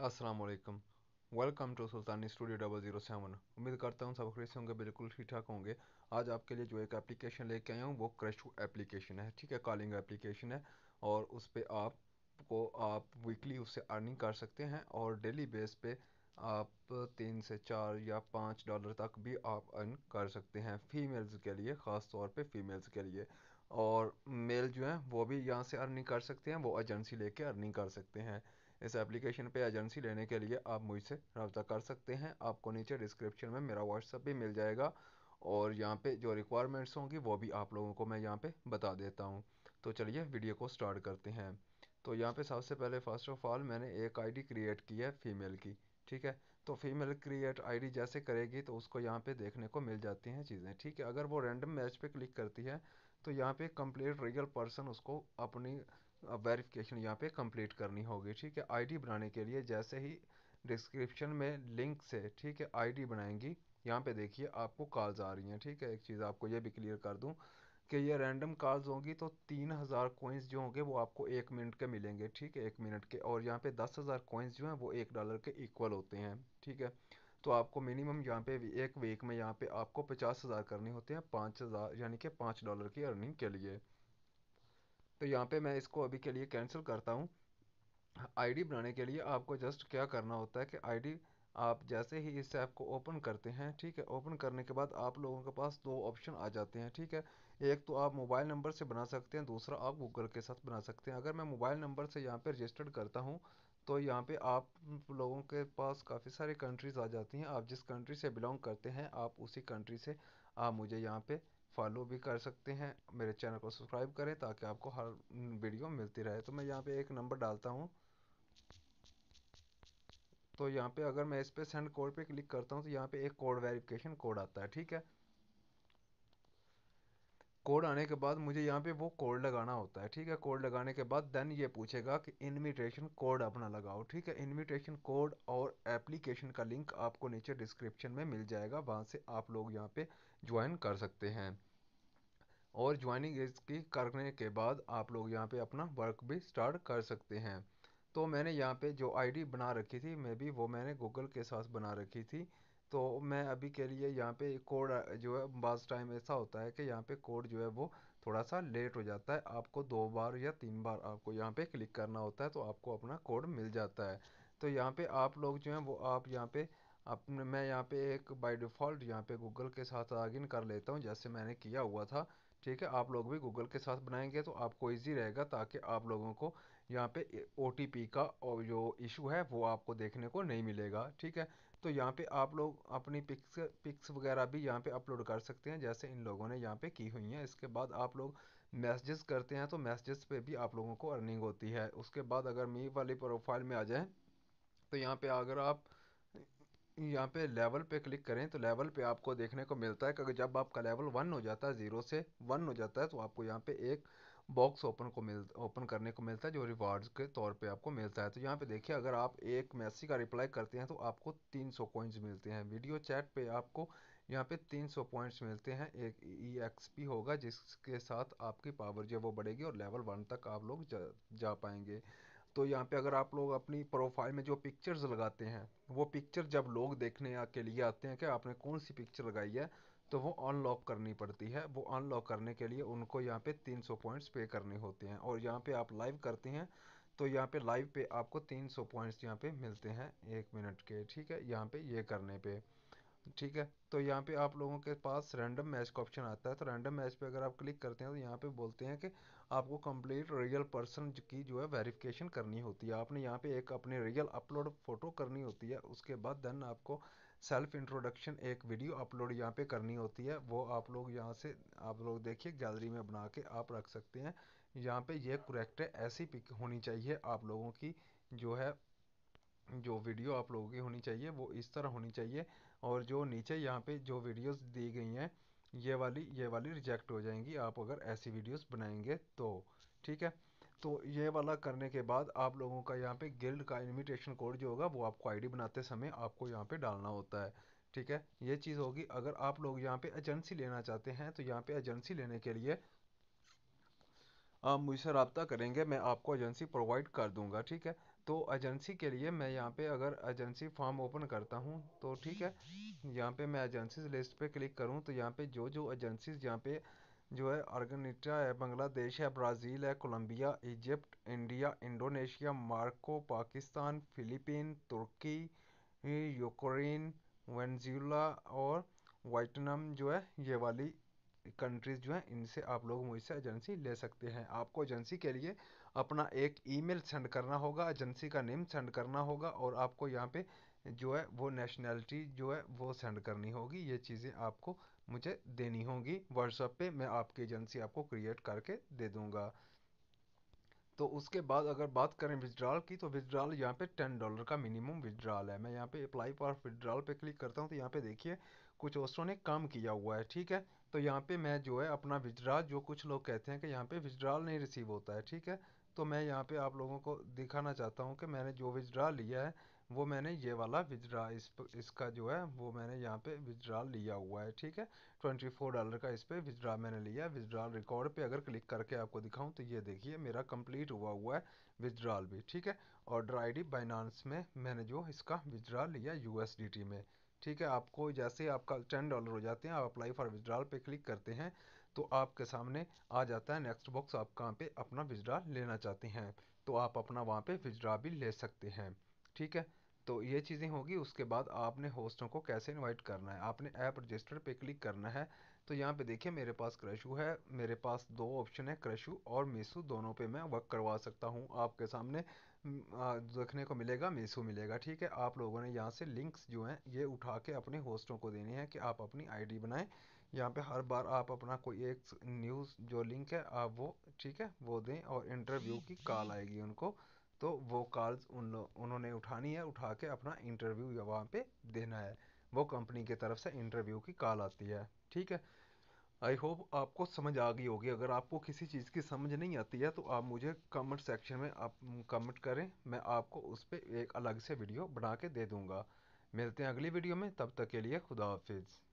वालेकुम welcome to Sultani studio double zero seven उम्मीद करता हूँ सब खरीद से होंगे बिल्कुल ठीक ठाक होंगे आज आपके लिए जो एक एप्लीकेशन लेके आया हूँ वो क्रश एप्लीकेशन है ठीक है कॉलिंग एप्लीकेशन है और उस पर आपको आप वीकली उससे अर्निंग कर सकते हैं और डेली बेस पे आप तीन से चार या पाँच डॉलर तक भी आप अर्न कर सकते हैं फीमेल्स के लिए ख़ास तौर पर फीमेल्स के लिए और मेल जो हैं वो भी यहाँ से अर्निंग कर सकते हैं वो एजेंसी लेके अर्निंग कर सकते हैं इस एप्लीकेशन पे एजेंसी लेने के लिए आप मुझसे रब्ता कर सकते हैं आपको नीचे डिस्क्रिप्शन में मेरा व्हाट्सअप भी मिल जाएगा और यहाँ पे जो रिक्वायरमेंट्स होंगी वो भी आप लोगों को मैं यहाँ पे बता देता हूँ तो चलिए वीडियो को स्टार्ट करते हैं तो यहाँ पे सबसे पहले फ़र्स्ट ऑफ ऑल मैंने एक आईडी क्रिएट की है फ़ीमेल की ठीक है तो फीमेल क्रिएट आईडी जैसे करेगी तो उसको यहाँ पे देखने को मिल जाती हैं चीज़ें ठीक है अगर वो रैंडम मैच पे क्लिक करती है तो यहाँ पे कंप्लीट रियल पर्सन उसको अपनी वेरिफिकेशन यहाँ पे कंप्लीट करनी होगी ठीक है आईडी बनाने के लिए जैसे ही डिस्क्रिप्शन में लिंक से ठीक है आईडी बनाएंगी यहाँ पे देखिए आपको कॉल्स आ रही हैं ठीक है एक चीज़ आपको ये भी क्लियर कर दूँ कि ये रैंडम कॉल्स होंगी तो तीन हज़ार कोइंस जो होंगे वो आपको एक मिनट के मिलेंगे ठीक है एक मिनट के और यहाँ पे दस हज़ार कोइंस जो हैं वो एक डॉलर के इक्वल होते हैं ठीक है तो आपको मिनिमम यहाँ पे एक वीक में यहाँ पे आपको पचास हज़ार करने होते हैं पाँच हज़ार यानी कि पाँच डॉलर की अर्निंग के लिए तो यहाँ पे मैं इसको अभी के लिए कैंसिल करता हूँ आईडी बनाने के लिए आपको जस्ट क्या करना होता है कि आईडी आप जैसे ही इस ऐप को ओपन करते हैं ठीक है ओपन करने के बाद आप लोगों के पास दो ऑप्शन आ जाते हैं ठीक है एक तो आप मोबाइल नंबर से बना सकते हैं दूसरा आप गूगल के साथ बना सकते हैं अगर मैं मोबाइल नंबर से यहाँ पर रजिस्टर्ड करता हूँ तो यहाँ पे आप लोगों के पास काफ़ी सारे कंट्रीज़ आ जाती हैं आप जिस कंट्री से बिलोंग करते हैं आप उसी कंट्री से आप मुझे यहाँ पे फॉलो भी कर सकते हैं मेरे चैनल को सब्सक्राइब करें ताकि आपको हर वीडियो मिलती रहे तो मैं यहाँ पे एक नंबर डालता हूँ तो यहाँ पे अगर मैं इस पर सेंड कोड पे क्लिक करता हूँ तो यहाँ पे एक कोड वेरिफिकेशन कोड आता है ठीक है कोड आने के बाद मुझे यहाँ पे वो कोड लगाना होता है ठीक है कोड लगाने के बाद देन ये पूछेगा कि इनविटेशन कोड अपना लगाओ ठीक है इनविटेशन कोड और एप्लीकेशन का लिंक आपको नीचे डिस्क्रिप्शन में मिल जाएगा वहाँ से आप लोग यहाँ पे ज्वाइन कर सकते हैं और ज्वाइनिंग इसकी करने के बाद आप लोग यहाँ पे अपना वर्क भी स्टार्ट कर सकते हैं तो मैंने यहाँ पे जो आईडी बना रखी थी मे बी वो मैंने गूगल के साथ बना रखी थी तो मैं अभी के लिए यहाँ पे कोड जो है बाज़ टाइम ऐसा होता है कि यहाँ पे कोड जो है वो थोड़ा सा लेट हो जाता है आपको दो बार या तीन बार आपको यहाँ पे क्लिक करना होता है तो आपको अपना कोड मिल जाता है तो यहाँ पे आप लोग जो हैं वो आप यहाँ पे अपने मैं यहाँ पे एक बाय डिफ़ॉल्ट यहाँ पे गूगल के साथ आगिन कर लेता हूँ जैसे मैंने किया हुआ था ठीक है आप लोग भी गूगल के साथ बनाएंगे तो आपको ईजी रहेगा ताकि आप लोगों को यहाँ पे ओ का और जो इशू है वो आपको देखने को नहीं मिलेगा ठीक है तो यहाँ पे आप लोग अपनी पिक्स पिक्स वगैरह भी यहाँ पे अपलोड कर सकते हैं जैसे इन लोगों ने यहाँ पे की हुई हैं इसके बाद आप लोग मैसेजेस करते हैं तो मैसेजेस पे भी आप लोगों को अर्निंग होती है उसके बाद अगर मी वाली प्रोफाइल में आ जाएँ तो यहाँ पर अगर आप यहाँ पे लेवल पे क्लिक करें तो लेवल पे आपको देखने को मिलता है कि जब आपका लेवल वन हो जाता है ज़ीरो से वन हो जाता है तो आपको यहाँ पे एक बॉक्स ओपन को मिल ओपन करने को मिलता है जो रिवार्ड्स के तौर पे आपको मिलता है तो यहाँ पे देखिए अगर आप एक मैसेज का रिप्लाई करते हैं तो आपको 300 सौ कॉइन्स मिलते हैं वीडियो चैट पे आपको यहाँ पे 300 पॉइंट्स मिलते हैं एक ई एक्स पी होगा जिसके साथ आपकी पावर जो है वो बढ़ेगी और लेवल वन तक आप लोग जा, जा पाएंगे तो यहाँ पे अगर आप लोग अपनी प्रोफाइल में जो पिक्चर्स लगाते हैं वो पिक्चर जब लोग देखने के लिए आते हैं कि आपने कौन सी पिक्चर लगाई है तो वो अनलॉक करनी पड़ती है वो अनलॉक करने के लिए उनको यहाँ पे 300 पॉइंट्स पे करने होते हैं और यहाँ पे आप लाइव करते हैं तो यहाँ पे लाइव पे आपको 300 पॉइंट्स यहाँ पे मिलते हैं एक मिनट के ठीक है यहाँ पे ये करने पे ठीक है तो यहाँ पे आप लोगों के पास रैंडम मैच का ऑप्शन आता है तो रैंडम मैच पे अगर आप क्लिक करते हैं तो यहाँ पे बोलते हैं कि आपको कंप्लीट रियल पर्सन की जो है वेरिफिकेशन करनी होती है आपने यहाँ पे एक अपनी रियल अपलोड फ़ोटो करनी होती है उसके बाद देन आपको सेल्फ इंट्रोडक्शन एक वीडियो अपलोड यहाँ पे करनी होती है वो आप लोग यहाँ से आप लोग देखिए गैलरी में बना के आप रख सकते हैं यहाँ पे ये करेक्ट है ऐसी पिक होनी चाहिए आप लोगों की जो है जो वीडियो आप लोगों की होनी चाहिए वो इस तरह होनी चाहिए और जो नीचे यहाँ पे जो वीडियोस दी गई हैं ये वाली ये वाली रिजेक्ट हो जाएंगी आप अगर ऐसी वीडियोस बनाएंगे तो ठीक है तो ये वाला करने के बाद आप लोगों का यहाँ पे गिल्ड का इन्विटेशन कोड जो होगा वो आपको आईडी बनाते समय आपको यहाँ पे डालना होता है ठीक है ये चीज़ होगी अगर आप लोग यहाँ पे एजेंसी लेना चाहते हैं तो यहाँ पे एजेंसी लेने के लिए आप मुझसे रबता करेंगे मैं आपको एजेंसी प्रोवाइड कर दूंगा ठीक है तो एजेंसी के लिए मैं यहाँ पे अगर एजेंसी फॉर्म ओपन करता हूँ तो ठीक है यहाँ पे मैं एजेंसीज लिस्ट पे क्लिक करूँ तो यहाँ पे जो जो एजेंसीज यहाँ पे जो है अर्गनिटा है बांग्लादेश है ब्राज़ील है Colombia Egypt India Indonesia Morocco Pakistan Philippine Turkey Ukraine Venezuela और वाइटनम जो है ये वाली कंट्रीज़ जो हैं इनसे आप लोग मुझसे एजेंसी ले सकते हैं आपको एजेंसी के लिए अपना एक ईमेल सेंड करना होगा एजेंसी का नेम सेंड करना होगा और आपको यहाँ पे जो है वो नेशनैलिटी जो है वो सेंड करनी होगी ये चीज़ें आपको मुझे देनी होगी व्हाट्सएप पे मैं आपकी एजेंसी आपको क्रिएट करके दे दूँगा तो उसके बाद अगर बात करें विदड्रॉल की तो विदड्रॉल यहाँ पे टेन डॉलर का मिनिमम विदड्रॉल है मैं यहाँ पे अप्लाई फॉर विदड्रॉल पे क्लिक करता हूँ तो यहाँ पे देखिए कुछ दोस्तों ने काम किया हुआ है ठीक है तो यहाँ पे मैं जो है अपना विदड्रॉल जो कुछ लोग कहते हैं कि यहाँ पे विदड्रॉल नहीं रिसीव होता है ठीक है तो मैं यहाँ पे आप लोगों को दिखाना चाहता हूँ कि मैंने जो विजड्रा लिया है वो मैंने ये वाला विजड्रा इस इसका जो है वो मैंने यहाँ पे विजड्रा लिया हुआ है ठीक है ट्वेंटी फोर डॉलर का इस पर विजड्रा मैंने लिया है विजड्रा रिकॉर्ड पे अगर क्लिक करके आपको दिखाऊँ तो ये देखिए मेरा कंप्लीट हुआ हुआ है विजड्रा भी ठीक है ऑर्डर आई डी बाइनानस में मैंने जो इसका विजड्रा लिया यू में ठीक है आपको जैसे आपका टेन डॉलर हो जाते हैं आप अप्लाई फॉर विड्रॉल पे क्लिक करते हैं तो आपके सामने आ जाता है नेक्स्ट बॉक्स आप कहाँ पे अपना विजड्रा लेना चाहते हैं तो आप अपना वहाँ पे विजड्रा भी ले सकते हैं ठीक है तो ये चीज़ें होगी उसके बाद आपने होस्टों को कैसे इनवाइट करना है आपने ऐप रजिस्टर पे क्लिक करना है तो यहाँ पे देखिए मेरे पास क्रशू है मेरे पास दो ऑप्शन है क्रशू और मीसू दोनों पे मैं वर्क करवा सकता हूँ आपके सामने देखने को मिलेगा मीसू मिलेगा ठीक है आप लोगों ने यहाँ से लिंक्स जो हैं ये उठा के अपने होस्टों को देने हैं कि आप अपनी आई डी बनाएँ यहाँ पे हर बार आप अपना कोई एक न्यूज़ जो लिंक है आप वो ठीक है वो दें और इंटरव्यू की कॉल आएगी उनको तो वो कॉल्स उन उन्होंने उठानी है उठा के अपना इंटरव्यू वहाँ पे देना है वो कंपनी की तरफ से इंटरव्यू की कॉल आती है ठीक है आई होप आपको समझ आ गई होगी अगर आपको किसी चीज़ की समझ नहीं आती है तो आप मुझे कमेंट सेक्शन में आप कमेंट करें मैं आपको उस पर एक अलग से वीडियो बना के दे दूँगा मिलते हैं अगली वीडियो में तब तक के लिए खुदा हाफिज़